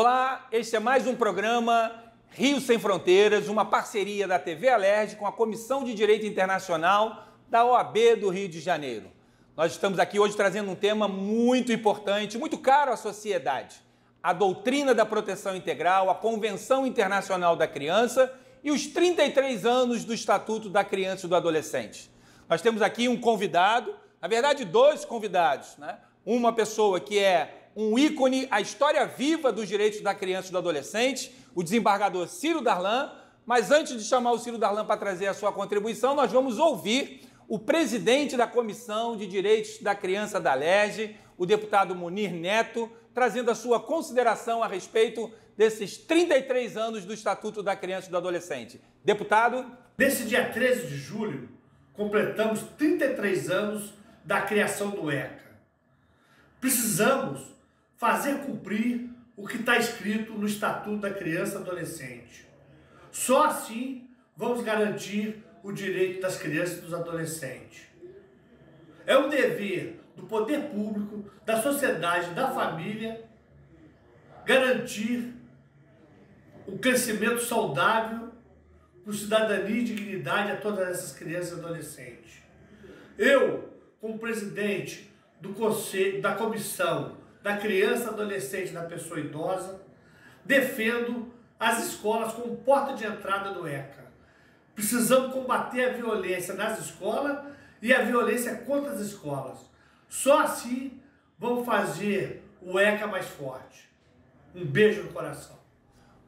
Olá, este é mais um programa Rio Sem Fronteiras, uma parceria da TV Alerj com a Comissão de Direito Internacional da OAB do Rio de Janeiro. Nós estamos aqui hoje trazendo um tema muito importante, muito caro à sociedade: a doutrina da proteção integral, a Convenção Internacional da Criança e os 33 anos do Estatuto da Criança e do Adolescente. Nós temos aqui um convidado, na verdade, dois convidados, né? Uma pessoa que é um ícone, a história viva dos direitos da criança e do adolescente, o desembargador Ciro Darlan. Mas antes de chamar o Ciro Darlan para trazer a sua contribuição, nós vamos ouvir o presidente da Comissão de Direitos da Criança da LERJ, o deputado Munir Neto, trazendo a sua consideração a respeito desses 33 anos do Estatuto da Criança e do Adolescente. Deputado. Nesse dia 13 de julho, completamos 33 anos da criação do ECA. Precisamos fazer cumprir o que está escrito no Estatuto da Criança e Adolescente. Só assim vamos garantir o direito das crianças e dos adolescentes. É um dever do poder público, da sociedade, da família, garantir o crescimento saudável com cidadania e dignidade a todas essas crianças e adolescentes. Eu, como presidente do conselho, da comissão da criança, adolescente, da pessoa idosa. Defendo as escolas como porta de entrada do ECA. Precisamos combater a violência nas escolas e a violência contra as escolas. Só assim vamos fazer o ECA mais forte. Um beijo no coração.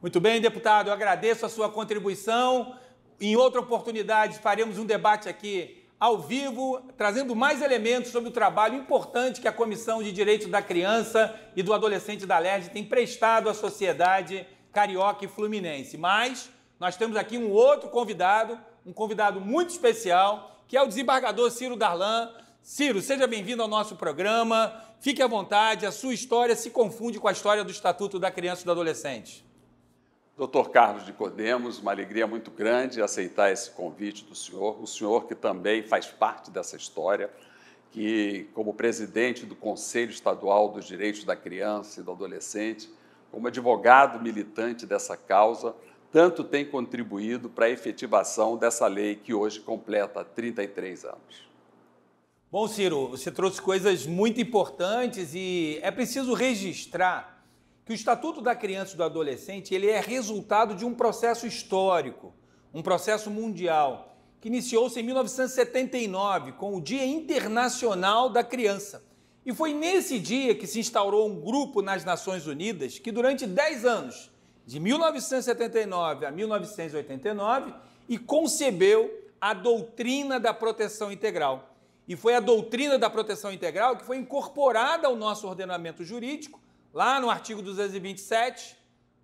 Muito bem, deputado, eu agradeço a sua contribuição. Em outra oportunidade, faremos um debate aqui ao vivo, trazendo mais elementos sobre o trabalho importante que a Comissão de Direitos da Criança e do Adolescente da LERJ tem prestado à sociedade carioca e fluminense. Mas nós temos aqui um outro convidado, um convidado muito especial, que é o desembargador Ciro Darlan. Ciro, seja bem-vindo ao nosso programa. Fique à vontade, a sua história se confunde com a história do Estatuto da Criança e do Adolescente. Doutor Carlos de Codemos, uma alegria muito grande aceitar esse convite do senhor, o senhor que também faz parte dessa história, que como presidente do Conselho Estadual dos Direitos da Criança e do Adolescente, como advogado militante dessa causa, tanto tem contribuído para a efetivação dessa lei que hoje completa 33 anos. Bom, Ciro, você trouxe coisas muito importantes e é preciso registrar que o Estatuto da Criança e do Adolescente ele é resultado de um processo histórico, um processo mundial, que iniciou-se em 1979 com o Dia Internacional da Criança. E foi nesse dia que se instaurou um grupo nas Nações Unidas que, durante 10 anos, de 1979 a 1989, e concebeu a doutrina da proteção integral. E foi a doutrina da proteção integral que foi incorporada ao nosso ordenamento jurídico lá no artigo 227,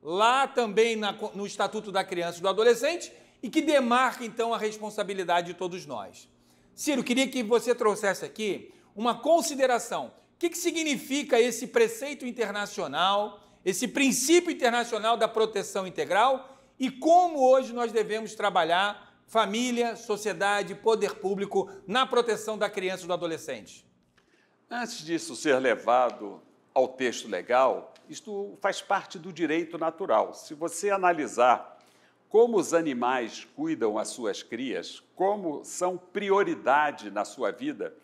lá também na, no Estatuto da Criança e do Adolescente, e que demarca então a responsabilidade de todos nós. Ciro, queria que você trouxesse aqui uma consideração. O que, que significa esse preceito internacional, esse princípio internacional da proteção integral e como hoje nós devemos trabalhar família, sociedade, poder público na proteção da criança e do adolescente? Antes disso ser levado ao texto legal, isto faz parte do direito natural. Se você analisar como os animais cuidam as suas crias, como são prioridade na sua vida,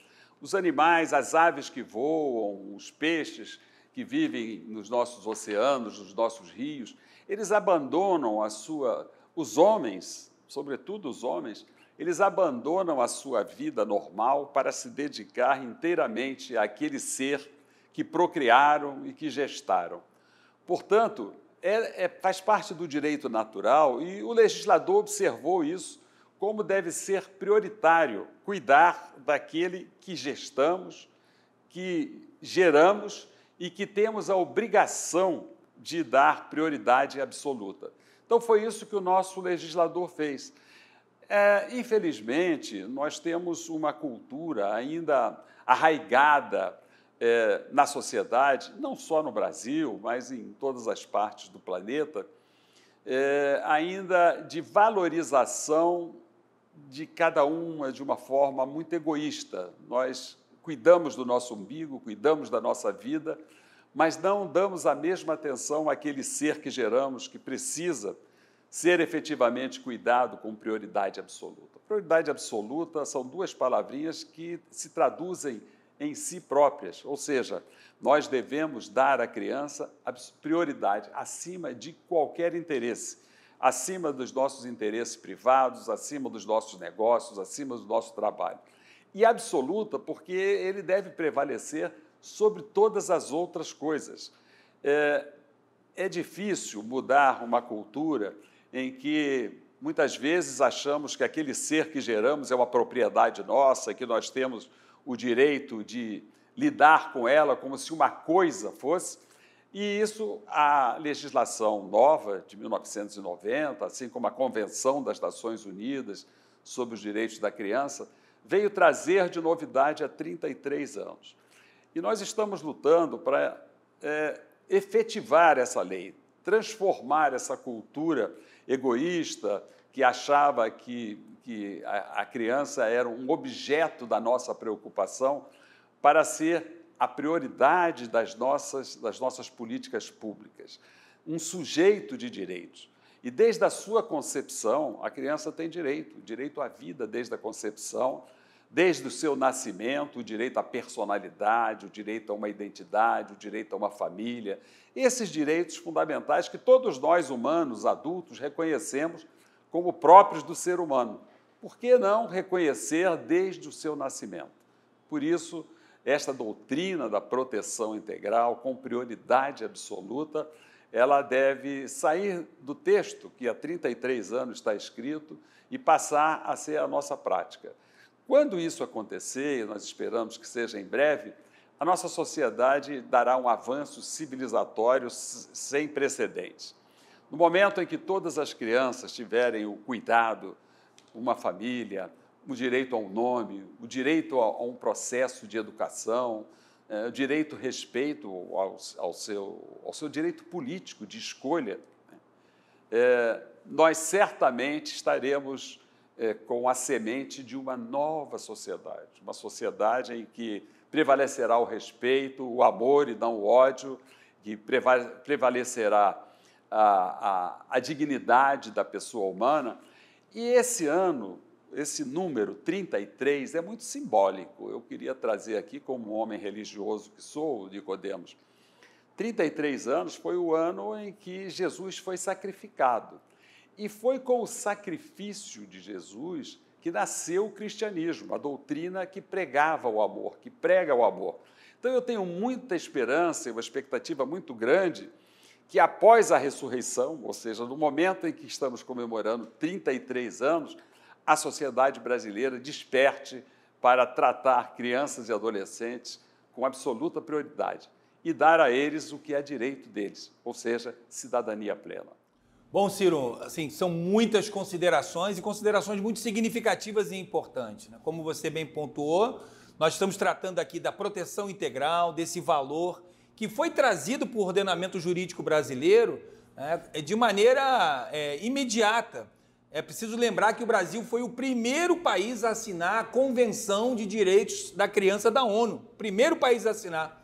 os animais, as aves que voam, os peixes que vivem nos nossos oceanos, nos nossos rios, eles abandonam a sua. Os homens, sobretudo os homens, eles abandonam a sua vida normal para se dedicar inteiramente àquele ser que procriaram e que gestaram. Portanto, é, é, faz parte do direito natural e o legislador observou isso como deve ser prioritário cuidar daquele que gestamos, que geramos e que temos a obrigação de dar prioridade absoluta. Então, foi isso que o nosso legislador fez. É, infelizmente, nós temos uma cultura ainda arraigada é, na sociedade, não só no Brasil, mas em todas as partes do planeta, é, ainda de valorização de cada uma de uma forma muito egoísta. Nós cuidamos do nosso umbigo, cuidamos da nossa vida, mas não damos a mesma atenção àquele ser que geramos, que precisa ser efetivamente cuidado com prioridade absoluta. Prioridade absoluta são duas palavrinhas que se traduzem em si próprias, ou seja, nós devemos dar à criança prioridade acima de qualquer interesse, acima dos nossos interesses privados, acima dos nossos negócios, acima do nosso trabalho. E absoluta, porque ele deve prevalecer sobre todas as outras coisas. É, é difícil mudar uma cultura em que muitas vezes achamos que aquele ser que geramos é uma propriedade nossa, que nós temos o direito de lidar com ela como se uma coisa fosse. E isso, a legislação nova de 1990, assim como a Convenção das Nações Unidas sobre os Direitos da Criança, veio trazer de novidade há 33 anos. E nós estamos lutando para é, efetivar essa lei, transformar essa cultura egoísta, que achava que, que a, a criança era um objeto da nossa preocupação, para ser a prioridade das nossas, das nossas políticas públicas, um sujeito de direitos. E desde a sua concepção, a criança tem direito, direito à vida desde a concepção, desde o seu nascimento, o direito à personalidade, o direito a uma identidade, o direito a uma família, esses direitos fundamentais que todos nós humanos, adultos, reconhecemos como próprios do ser humano. Por que não reconhecer desde o seu nascimento? Por isso, esta doutrina da proteção integral, com prioridade absoluta, ela deve sair do texto que há 33 anos está escrito e passar a ser a nossa prática. Quando isso acontecer, e nós esperamos que seja em breve, a nossa sociedade dará um avanço civilizatório sem precedentes. No momento em que todas as crianças tiverem o cuidado, uma família, o direito a um nome, o direito a, um processo de educação, é, o direito respeito ao, ao, seu, ao seu direito político de escolha, é, nós certamente estaremos é, com a semente de uma nova sociedade, uma sociedade em que prevalecerá o respeito, o amor e não o ódio, que prevalecerá a, a, a dignidade da pessoa humana. E esse ano, esse número 33 é muito simbólico. Eu queria trazer aqui, como homem religioso que sou, Nicodemos, 33 anos foi o ano em que Jesus foi sacrificado. E foi com o sacrifício de Jesus que nasceu o cristianismo, a doutrina que pregava o amor, que prega o amor. Então eu tenho muita esperança e uma expectativa muito grande que após a ressurreição, ou seja, no momento em que estamos comemorando 33 anos, a sociedade brasileira desperte para tratar crianças e adolescentes com absoluta prioridade e dar a eles o que é direito deles, ou seja, cidadania plena. Bom, Ciro, assim, são muitas considerações e considerações muito significativas e importantes. Né? Como você bem pontuou, nós estamos tratando aqui da proteção integral, desse valor que foi trazido o ordenamento jurídico brasileiro né, é de maneira é, imediata. É preciso lembrar que o Brasil foi o primeiro país a assinar a Convenção de Direitos da Criança da ONU. Primeiro país a assinar.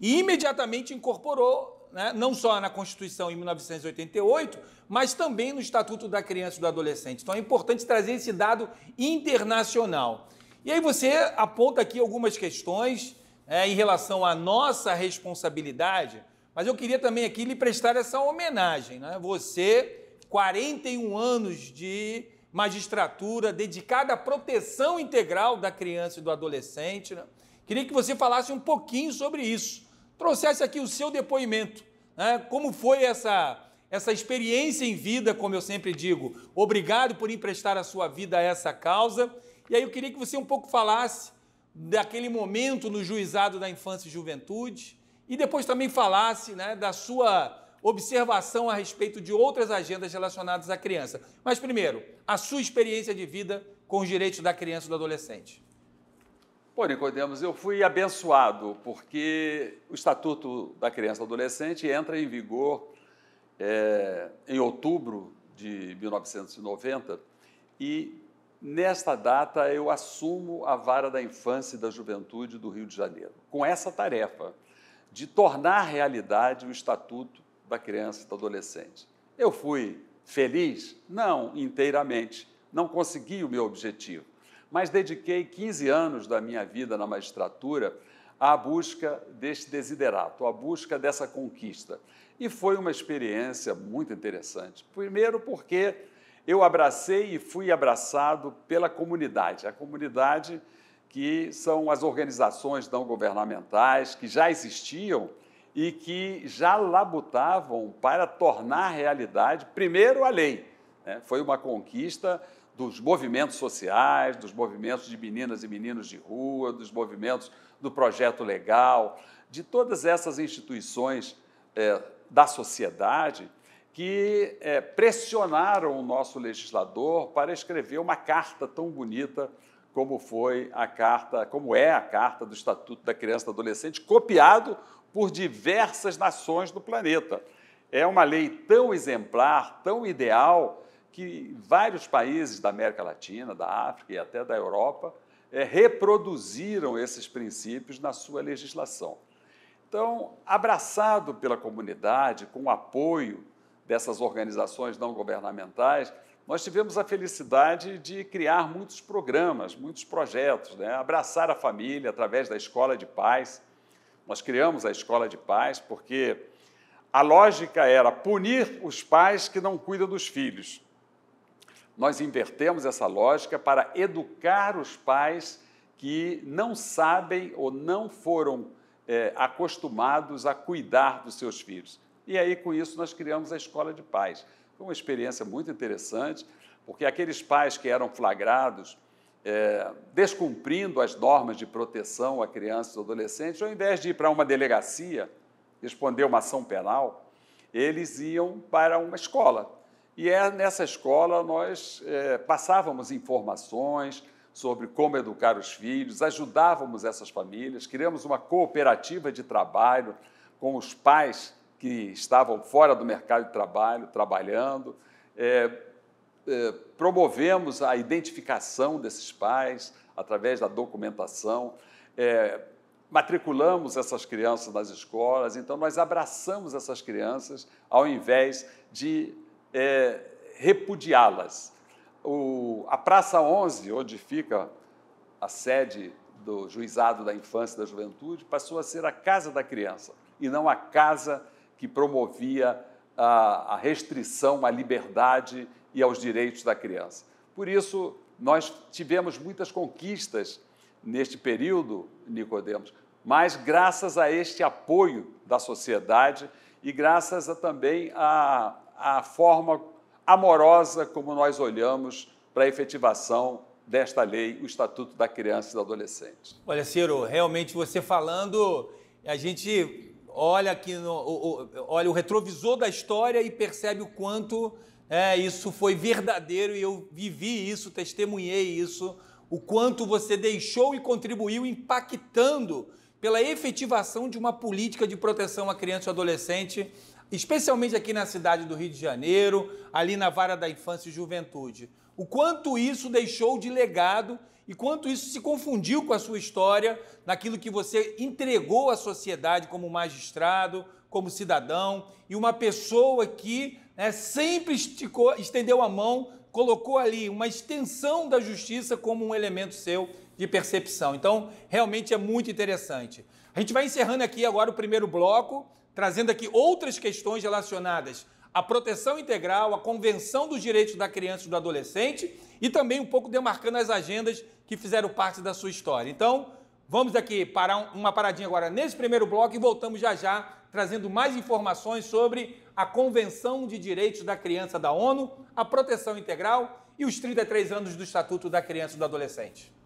E imediatamente incorporou, né, não só na Constituição em 1988, mas também no Estatuto da Criança e do Adolescente. Então é importante trazer esse dado internacional. E aí você aponta aqui algumas questões é, em relação à nossa responsabilidade, mas eu queria também aqui lhe prestar essa homenagem. Né? Você, 41 anos de magistratura dedicada à proteção integral da criança e do adolescente. Né? Queria que você falasse um pouquinho sobre isso, trouxesse aqui o seu depoimento, né? como foi essa, essa experiência em vida, como eu sempre digo. Obrigado por emprestar a sua vida a essa causa. E aí eu queria que você um pouco falasse daquele momento no juizado da infância e juventude e depois também falasse né, da sua observação a respeito de outras agendas relacionadas à criança. Mas primeiro, a sua experiência de vida com os direitos da criança e do adolescente. Pô, Nicodemos, eu fui abençoado porque o Estatuto da Criança e do Adolescente entra em vigor é, em outubro de 1990 e Nesta data, eu assumo a vara da infância e da juventude do Rio de Janeiro, com essa tarefa de tornar realidade o estatuto da criança e do adolescente. Eu fui feliz? Não, inteiramente. Não consegui o meu objetivo, mas dediquei 15 anos da minha vida na magistratura à busca deste desiderato, à busca dessa conquista. E foi uma experiência muito interessante. Primeiro, porque eu abracei e fui abraçado pela comunidade. A comunidade que são as organizações não governamentais que já existiam e que já labutavam para tornar realidade, primeiro, a lei. Né? Foi uma conquista dos movimentos sociais, dos movimentos de meninas e meninos de rua, dos movimentos do projeto legal, de todas essas instituições é, da sociedade que é, pressionaram o nosso legislador para escrever uma carta tão bonita como foi a carta, como é a carta do Estatuto da Criança e do Adolescente, copiado por diversas nações do planeta. É uma lei tão exemplar, tão ideal, que vários países da América Latina, da África e até da Europa é, reproduziram esses princípios na sua legislação. Então, abraçado pela comunidade, com o apoio dessas organizações não governamentais, nós tivemos a felicidade de criar muitos programas, muitos projetos, né? abraçar a família através da Escola de Paz. Nós criamos a Escola de Paz porque a lógica era punir os pais que não cuidam dos filhos. Nós invertemos essa lógica para educar os pais que não sabem ou não foram é, acostumados a cuidar dos seus filhos. E aí, com isso, nós criamos a escola de pais. Foi uma experiência muito interessante, porque aqueles pais que eram flagrados é, descumprindo as normas de proteção a crianças e adolescentes, ao invés de ir para uma delegacia responder uma ação penal, eles iam para uma escola. E é nessa escola nós é, passávamos informações sobre como educar os filhos, ajudávamos essas famílias, criamos uma cooperativa de trabalho com os pais que estavam fora do mercado de trabalho, trabalhando. É, é, promovemos a identificação desses pais através da documentação. É, matriculamos essas crianças nas escolas, então nós abraçamos essas crianças ao invés de é, repudiá-las. a Praça 11, onde fica a sede do Juizado da Infância e da Juventude, passou a ser a Casa da Criança e não a Casa que promovia a, a restrição à liberdade e aos direitos da criança. Por isso, nós tivemos muitas conquistas neste período, Nicodemos, mas graças a este apoio da sociedade e graças a, também à a, a forma amorosa como nós olhamos para a efetivação desta lei, o Estatuto da Criança e do Adolescente. Olha, Ciro, realmente você falando, a gente olha aqui no, o, o, olha o retrovisor da história e percebe o quanto é, isso foi verdadeiro e eu vivi isso, testemunhei isso, o quanto você deixou e contribuiu impactando pela efetivação de uma política de proteção à criança e adolescente, especialmente aqui na cidade do Rio de Janeiro, ali na vara da infância e juventude o quanto isso deixou de legado e quanto isso se confundiu com a sua história, naquilo que você entregou à sociedade como magistrado, como cidadão e uma pessoa que né, sempre esticou, estendeu a mão, colocou ali uma extensão da justiça como um elemento seu de percepção. Então, realmente é muito interessante. A gente vai encerrando aqui agora o primeiro bloco, trazendo aqui outras questões relacionadas a proteção integral, a convenção dos direitos da criança e do adolescente e também um pouco demarcando as agendas que fizeram parte da sua história. Então, vamos aqui parar uma paradinha agora nesse primeiro bloco e voltamos já já trazendo mais informações sobre a Convenção de Direitos da Criança da ONU, a proteção integral e os 33 anos do Estatuto da Criança e do Adolescente.